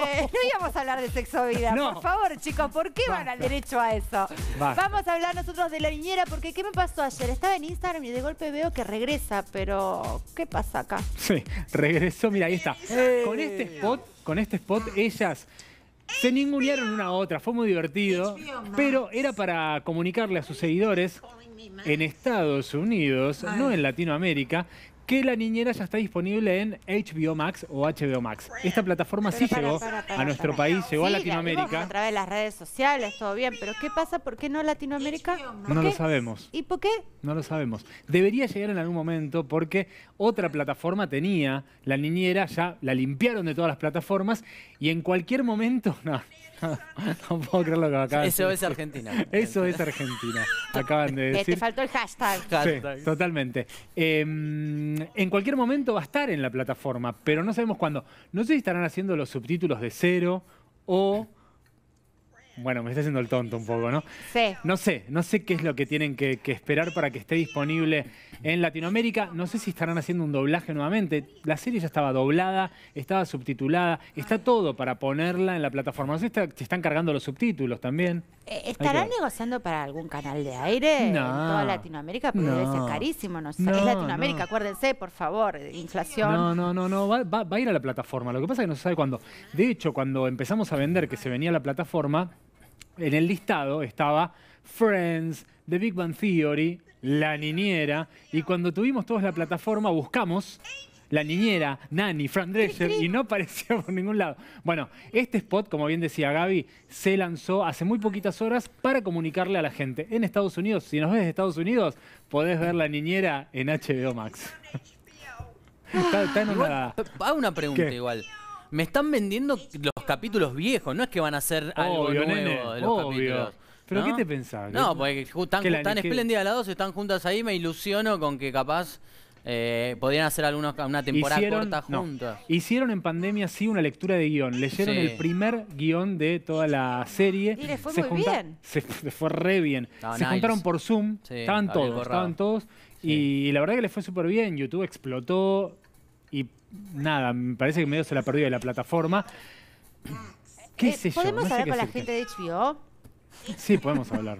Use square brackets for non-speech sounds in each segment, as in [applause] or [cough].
[laughs] no íbamos a hablar de sexo vida, por favor, chicos, ¿por qué van al derecho a eso? Vamos a hablar nosotros de la viñera, porque ¿qué me pasó ayer? Estaba en Instagram y de golpe veo que regresa, pero ¿qué pasa acá? Sí, regresó, mira, ahí está. Eh. Con este spot, con este spot, ellas se ningunearon una a otra, fue muy divertido, pero era para comunicarle a sus seguidores en Estados Unidos, no en Latinoamérica, que La Niñera ya está disponible en HBO Max o HBO Max. Esta plataforma sí llegó a nuestro país, llegó a Latinoamérica. a través de las redes sociales, todo bien, pero ¿qué pasa? ¿Por qué no Latinoamérica? No lo sabemos. ¿Y por qué? No lo sabemos. Debería llegar en algún momento porque otra plataforma tenía La Niñera, ya la limpiaron de todas las plataformas y en cualquier momento... [laughs] No, puedo creer lo que decir. Eso es Argentina. [laughs] Eso es Argentina. Acaban de decir. Te faltó el hashtag. totalmente. Em, en cualquier momento va a estar en la plataforma, pero no sabemos cuándo. No sé si estarán haciendo los subtítulos de cero o... Bueno, me está haciendo el tonto un poco, ¿no? Sí. No sé, no sé qué es lo que tienen que, esperar para que esté disponible en Latinoamérica. No sé si estarán haciendo un doblaje nuevamente. La serie ya estaba doblada, estaba subtitulada, está todo para ponerla en la plataforma. No sé si, están cargando los subtítulos también. Eh, ¿Estarán negociando para algún canal de aire no, en toda Latinoamérica? Porque debe ser carísimo, no sé. es Latinoamérica, acuérdense, por favor, inflación. No, no, no, no, va, a ir a la plataforma. Lo que pasa es que no se sabe cuándo. De hecho, cuando empezamos a vender que se venía a la plataforma, en el listado estaba Friends, The Big Bang Theory, La Niñera, y cuando tuvimos todos la plataforma buscamos la niñera, Nani, Fran Drescher, y no aparecía por ningún lado. Bueno, este spot, como bien decía Gaby, se lanzó hace muy poquitas horas para comunicarle a la gente en Estados Unidos. Si nos ves de Estados Unidos, podés ver la niñera en HBO Max. [laughs] está, una... Hago una pregunta igual me están vendiendo los capítulos viejos, no es que van a ser algo nuevo de los capítulos. ¿Pero qué te pensás? No, porque están, están las dos, están juntas ahí, me ilusiono con que capaz eh, podrían hacer algunos, una temporada corta juntos. Hicieron en pandemia, sí, una lectura de guión. Leyeron el primer guión de toda la serie. Y les fue muy bien. Se, fue re bien. se juntaron por Zoom. estaban, todos, estaban todos, Y la verdad que les fue súper bien. YouTube explotó. Y nada, me parece que medio se la perdió de la plataforma. ¿Qué eh, sé ¿Podemos hablar con la gente de HBO? Sí, podemos hablar.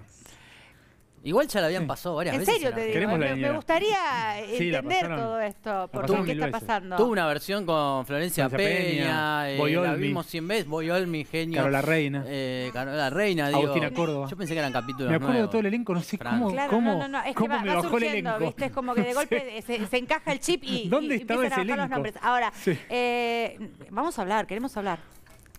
Igual ya la habían pasado varias veces. En serio te digo, me, gustaría entender todo esto, por qué, está pasando. Tuvo una versión con Florencia, Peña, Peña eh, la vimos 100 veces, Boyol, mi genio. La Reina. Eh, Carola Reina, digo. Agustina Córdoba. Yo pensé que eran capítulos Me acuerdo de todo el elenco, no sé cómo, claro, cómo, no, no, no. Es cómo que va, surgiendo, ¿viste? Es como que de [laughs] golpe eh, se, encaja el chip y, ¿Dónde y empiezan a bajar los nombres. Ahora, eh, vamos a hablar, queremos hablar.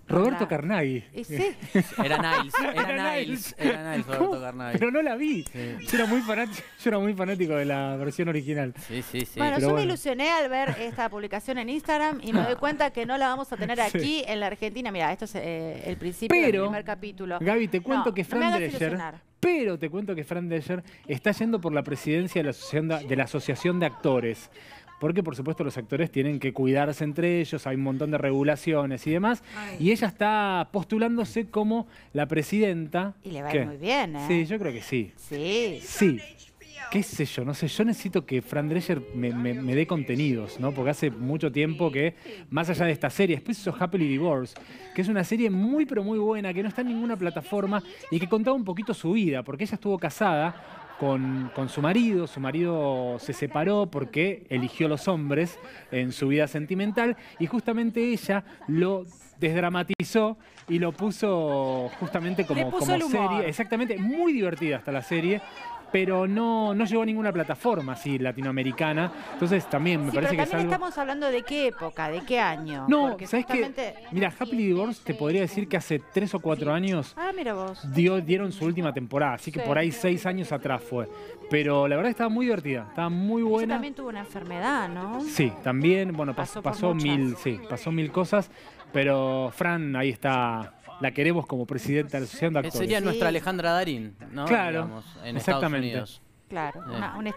Roberto Carnay. Sí. [laughs] Era Niles, era Niles, era Niles Roberto Carnaghi. Pero no la vi. Yo, era muy fanático, de la versión original. Sí, sí, sí. Bueno, yo me ilusioné al ver esta publicación en Instagram y me doy cuenta que no la vamos a tener [laughs] aquí en la Argentina. Mira, esto es eh, el principio del primer capítulo. Gaby, te cuento que Fran no Pero te cuento que Fran Drescher está yendo por la presidencia de la Asociación de Actores porque por supuesto los actores tienen que cuidarse entre ellos, hay un montón de regulaciones y demás. Y ella está postulándose como la presidenta. Y le va muy bien, ¿eh? Sí, yo creo que sí. Sí. Sí qué sé yo, no sé, yo necesito que Fran Drescher me, dé contenidos, ¿no? Porque hace mucho tiempo que, más allá de esta serie, después Happily Divorce, que es una serie muy pero muy buena, que no está en ninguna plataforma y que contaba un poquito su vida, porque ella estuvo casada con, con, su marido. Su marido se separó porque eligió los hombres en su vida sentimental y justamente ella lo desdramatizó y lo puso justamente como, serie. Exactamente, muy divertida hasta la serie pero no, no llegó a ninguna plataforma así latinoamericana. Entonces también me parece que es estamos hablando de qué época, de qué año. No, Porque ¿sabes Mira, Happily Divorce te podría decir que hace tres o cuatro años ah, mira vos. dieron su última temporada, así que por ahí seis años atrás fue. Pero la verdad estaba muy divertida, estaba muy buena. también tuvo una enfermedad, ¿no? Sí, también, bueno, mil, sí, pasó mil cosas, pero Fran ahí está la queremos como presidenta de la Asociación de Actores. Sería nuestra Alejandra Darín, ¿no? Claro, exactamente. Claro, eh.